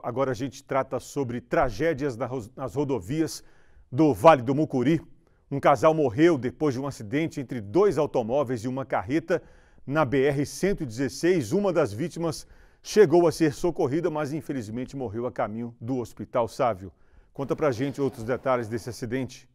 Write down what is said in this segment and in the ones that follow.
Agora a gente trata sobre tragédias nas rodovias do Vale do Mucuri. Um casal morreu depois de um acidente entre dois automóveis e uma carreta na BR-116. Uma das vítimas chegou a ser socorrida, mas infelizmente morreu a caminho do Hospital Sávio. Conta pra gente outros detalhes desse acidente.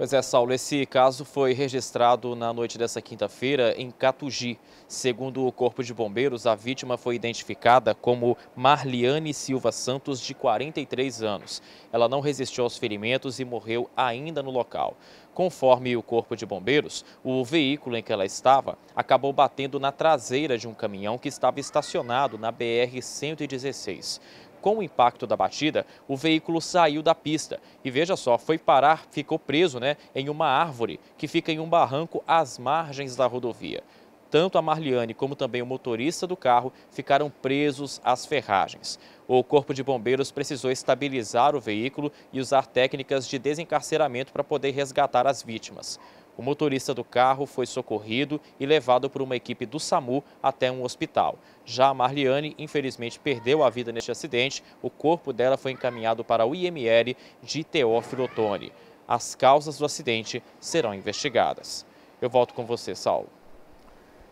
Pois é, Saulo, esse caso foi registrado na noite dessa quinta-feira em Catugi. Segundo o Corpo de Bombeiros, a vítima foi identificada como Marliane Silva Santos, de 43 anos. Ela não resistiu aos ferimentos e morreu ainda no local. Conforme o Corpo de Bombeiros, o veículo em que ela estava acabou batendo na traseira de um caminhão que estava estacionado na BR-116. Com o impacto da batida, o veículo saiu da pista e veja só, foi parar, ficou preso né, em uma árvore que fica em um barranco às margens da rodovia. Tanto a Marliane como também o motorista do carro ficaram presos às ferragens. O Corpo de Bombeiros precisou estabilizar o veículo e usar técnicas de desencarceramento para poder resgatar as vítimas. O motorista do carro foi socorrido e levado por uma equipe do SAMU até um hospital. Já a Marliane, infelizmente, perdeu a vida neste acidente. O corpo dela foi encaminhado para o IML de Teófilo Otoni. As causas do acidente serão investigadas. Eu volto com você, Saulo.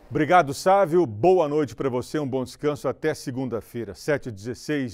Obrigado, Sávio. Boa noite para você, um bom descanso até segunda-feira, 7h16.